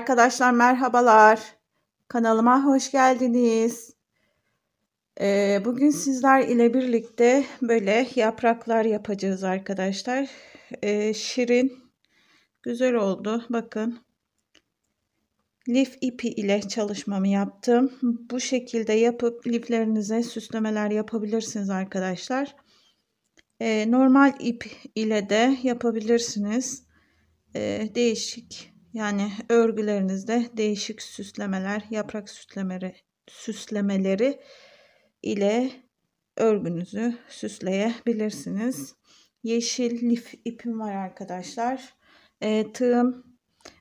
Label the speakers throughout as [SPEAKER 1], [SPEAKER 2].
[SPEAKER 1] arkadaşlar merhabalar. Kanalıma hoş geldiniz. Ee, bugün sizler ile birlikte böyle yapraklar yapacağız arkadaşlar. Ee, şirin. Güzel oldu. Bakın. Lif ipi ile çalışmamı yaptım. Bu şekilde yapıp liflerinize süslemeler yapabilirsiniz arkadaşlar. Ee, normal ip ile de yapabilirsiniz. Ee, değişik yani örgülerinizde değişik süslemeler, yaprak süslemeleri, süslemeleri ile örgünüzü süsleyebilirsiniz. Yeşil lif ipim var arkadaşlar. E, tığım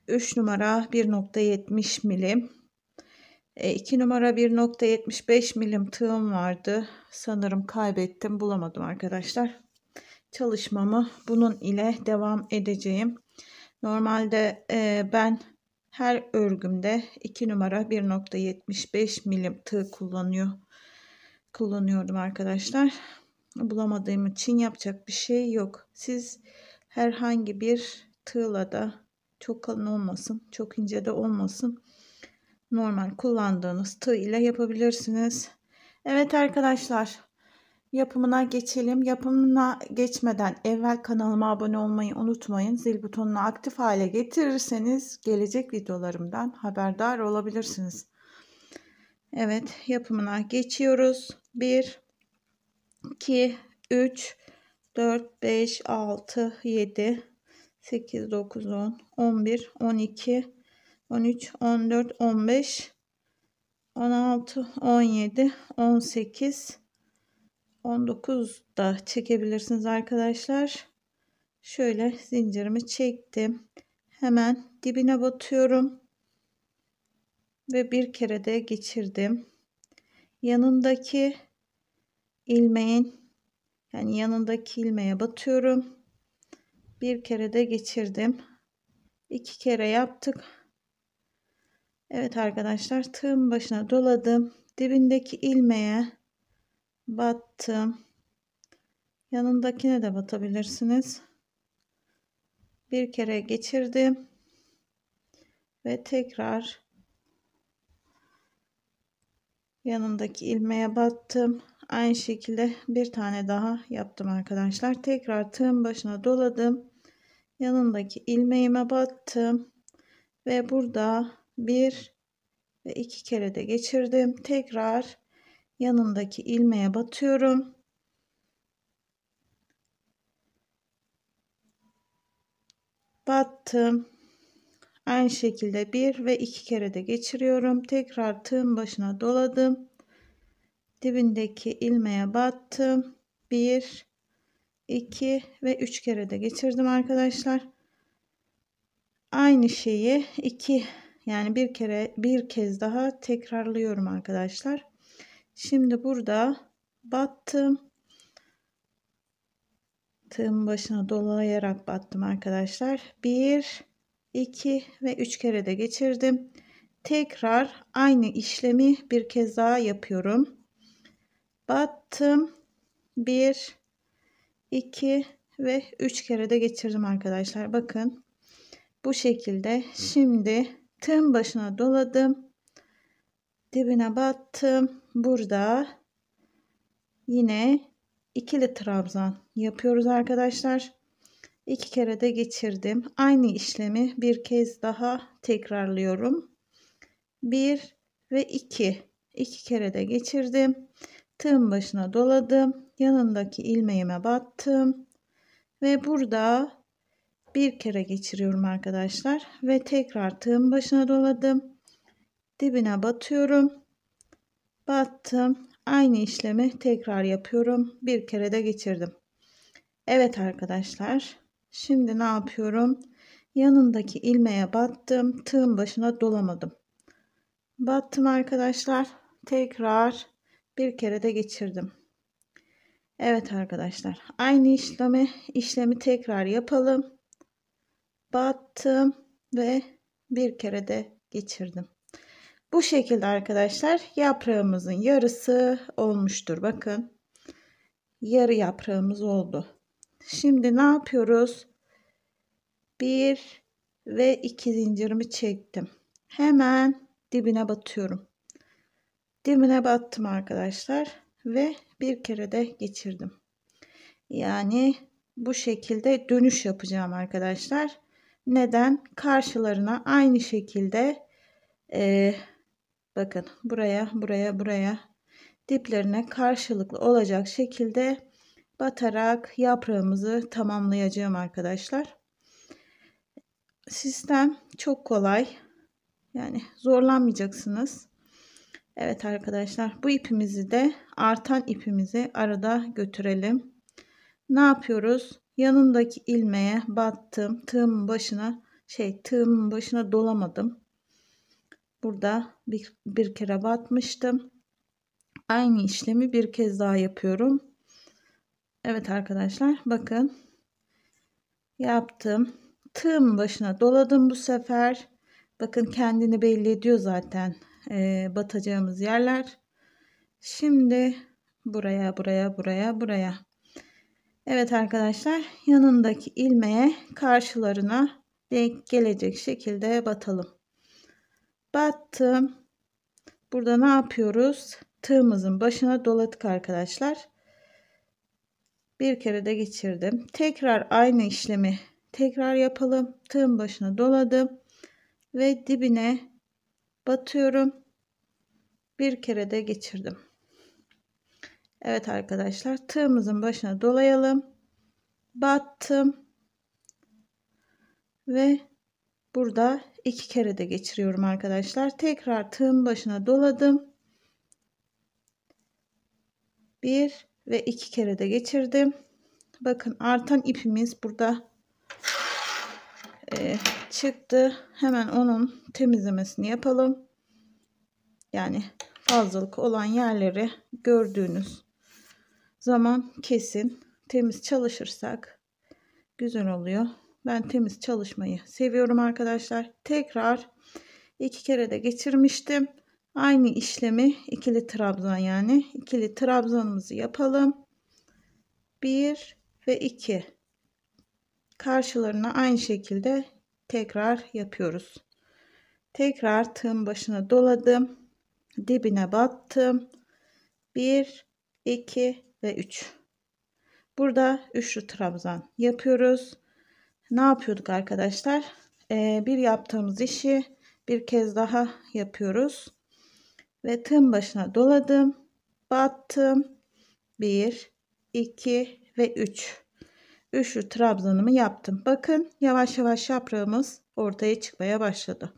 [SPEAKER 1] 3 numara 1.70 milim. E, 2 numara 1.75 milim tığım vardı. Sanırım kaybettim bulamadım arkadaşlar. Çalışmamı bunun ile devam edeceğim. Normalde e, ben her örgümde 2 numara 1.75 milim tığ kullanıyor kullanıyordum arkadaşlar. Bulamadığım için yapacak bir şey yok. Siz herhangi bir tığla da çok kalın olmasın, çok ince de olmasın. Normal kullandığınız tığ ile yapabilirsiniz. Evet arkadaşlar Yapımına geçelim. Yapımına geçmeden evvel kanalıma abone olmayı unutmayın. Zil butonunu aktif hale getirirseniz gelecek videolarımdan haberdar olabilirsiniz. Evet yapımına geçiyoruz. 1, 2, 3, 4, 5, 6, 7, 8, 9, 10, 11, 12, 13, 14, 15, 16, 17, 18, 19. 19 da çekebilirsiniz arkadaşlar. Şöyle zincirimi çektim. Hemen dibine batıyorum. Ve bir kere de geçirdim. Yanındaki ilmeğin yani yanındaki ilmeğe batıyorum. Bir kere de geçirdim. İki kere yaptık. Evet arkadaşlar tığın başına doladım. Dibindeki ilmeğe battım. Yanındakine de batabilirsiniz. Bir kere geçirdim. Ve tekrar yanındaki ilmeğe battım. Aynı şekilde bir tane daha yaptım arkadaşlar. Tekrar tığın başına doladım. Yanındaki ilmeğime battım. Ve burada bir ve iki kere de geçirdim. Tekrar yanındaki ilmeğe batıyorum. Battım. Aynı şekilde bir ve iki kere de geçiriyorum. Tekrar tığın başına doladım. Dibindeki ilmeğe battım. Bir, iki ve üç kere de geçirdim arkadaşlar. Aynı şeyi iki yani bir kere bir kez daha tekrarlıyorum arkadaşlar. Şimdi burada battım. Tığım başına dolayarak battım arkadaşlar. 1, 2 ve 3 kere de geçirdim. Tekrar aynı işlemi bir kez daha yapıyorum. Battım. 1, 2 ve 3 kere de geçirdim arkadaşlar. Bakın bu şekilde şimdi tığım başına doladım. Dibine battım burada yine ikili trabzan yapıyoruz arkadaşlar. İki kere de geçirdim. Aynı işlemi bir kez daha tekrarlıyorum. Bir ve iki, iki kere de geçirdim. Tığın başına doladım. Yanındaki ilmeğime battım. Ve burada bir kere geçiriyorum arkadaşlar. Ve tekrar tığın başına doladım. Dibine batıyorum battım. Aynı işlemi tekrar yapıyorum. Bir kere de geçirdim. Evet arkadaşlar. Şimdi ne yapıyorum? Yanındaki ilmeğe battım. Tığın başına dolamadım. Battım arkadaşlar. Tekrar bir kere de geçirdim. Evet arkadaşlar. Aynı işlemi işlemi tekrar yapalım. Battım ve bir kere de geçirdim. Bu şekilde arkadaşlar yaprağımızın yarısı olmuştur. Bakın yarı yaprağımız oldu. Şimdi ne yapıyoruz? Bir ve iki zincirimi çektim. Hemen dibine batıyorum. Dibine battım arkadaşlar ve bir kere de geçirdim. Yani bu şekilde dönüş yapacağım arkadaşlar. Neden? Karşılarına aynı şekilde e, Bakın buraya, buraya, buraya diplerine karşılıklı olacak şekilde batarak yaprağımızı tamamlayacağım arkadaşlar. Sistem çok kolay. Yani zorlanmayacaksınız. Evet arkadaşlar bu ipimizi de artan ipimizi arada götürelim. Ne yapıyoruz? Yanındaki ilmeğe battım. Tığımın başına şey tığımın başına dolamadım burada bir, bir kere batmıştım. Aynı işlemi bir kez daha yapıyorum. Evet arkadaşlar bakın yaptım. Tığım başına doladım bu sefer. Bakın kendini belli ediyor zaten e, batacağımız yerler. Şimdi buraya buraya buraya buraya. Evet arkadaşlar yanındaki ilmeğe karşılarına denk gelecek şekilde batalım battım. Burada ne yapıyoruz? Tığımızın başına doladık arkadaşlar. Bir kere de geçirdim. Tekrar aynı işlemi tekrar yapalım. Tığın başına doladım ve dibine batıyorum. Bir kere de geçirdim. Evet arkadaşlar tığımızın başına dolayalım. Battım ve burada iki kere de geçiriyorum arkadaşlar. Tekrar tığın başına doladım. Bir ve iki kere de geçirdim. Bakın artan ipimiz burada e, çıktı. Hemen onun temizlemesini yapalım. Yani fazlalık olan yerleri gördüğünüz zaman kesin temiz çalışırsak güzel oluyor. Ben temiz çalışmayı seviyorum arkadaşlar. Tekrar iki kere de geçirmiştim. Aynı işlemi ikili trabzan yani ikili trabzanımızı yapalım. 1 ve 2 karşılarına aynı şekilde tekrar yapıyoruz. Tekrar tığın başına doladım. Dibine battım. 1 2 ve 3. Burada üçlü trabzan yapıyoruz ne yapıyorduk arkadaşlar? Ee, bir yaptığımız işi bir kez daha yapıyoruz. Ve tığın başına doladım. Battım. 1, 2 ve 3. Üçlü trabzanımı yaptım. Bakın yavaş yavaş yaprağımız ortaya çıkmaya başladı.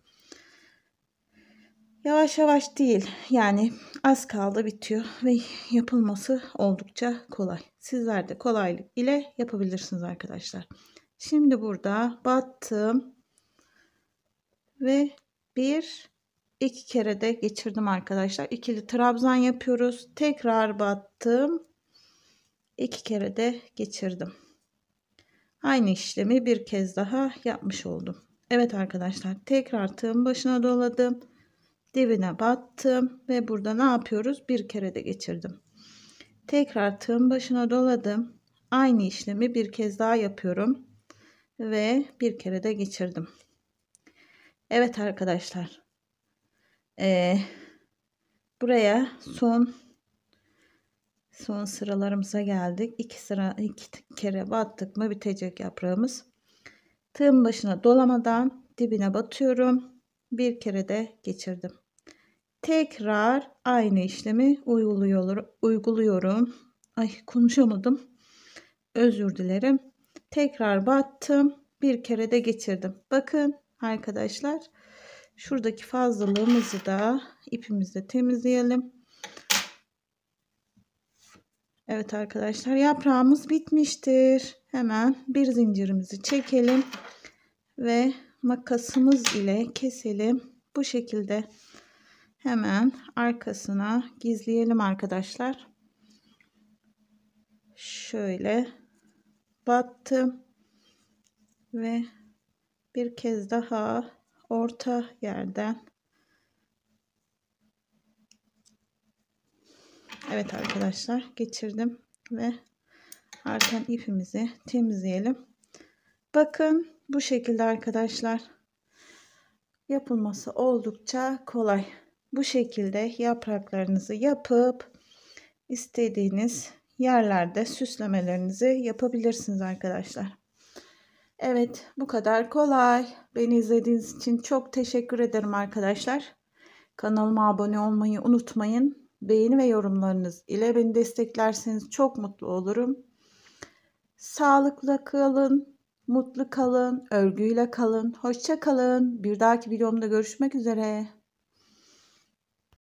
[SPEAKER 1] Yavaş yavaş değil yani az kaldı bitiyor ve yapılması oldukça kolay. Sizler de kolaylık ile yapabilirsiniz arkadaşlar. Şimdi burada battım ve bir iki kere de geçirdim arkadaşlar. İkili trabzan yapıyoruz. Tekrar battım. iki kere de geçirdim. Aynı işlemi bir kez daha yapmış oldum. Evet arkadaşlar tekrar tığın başına doladım. Dibine battım ve burada ne yapıyoruz? Bir kere de geçirdim. Tekrar tığın başına doladım. Aynı işlemi bir kez daha yapıyorum ve bir kere de geçirdim. Evet arkadaşlar. Ee, buraya son son sıralarımıza geldik. İki sıra iki kere battık mı bitecek yaprağımız. Tığın başına dolamadan dibine batıyorum. Bir kere de geçirdim. Tekrar aynı işlemi uyguluyorum. Ay konuşamadım. Özür dilerim tekrar battım bir kere de geçirdim bakın arkadaşlar şuradaki fazlalığımızı da ipimizle temizleyelim Evet arkadaşlar yaprağımız bitmiştir hemen bir zincirimizi çekelim ve makasımız ile keselim bu şekilde hemen arkasına gizleyelim arkadaşlar şöyle battım ve bir kez daha orta yerden Evet arkadaşlar geçirdim ve artan ipimizi temizleyelim. Bakın bu şekilde arkadaşlar yapılması oldukça kolay. Bu şekilde yapraklarınızı yapıp istediğiniz yerlerde süslemelerinizi yapabilirsiniz arkadaşlar. Evet bu kadar kolay. Beni izlediğiniz için çok teşekkür ederim arkadaşlar. Kanalıma abone olmayı unutmayın. Beğeni ve yorumlarınız ile beni desteklerseniz çok mutlu olurum. Sağlıkla kalın, mutlu kalın, örgüyle kalın, hoşça kalın. Bir dahaki videomda görüşmek üzere.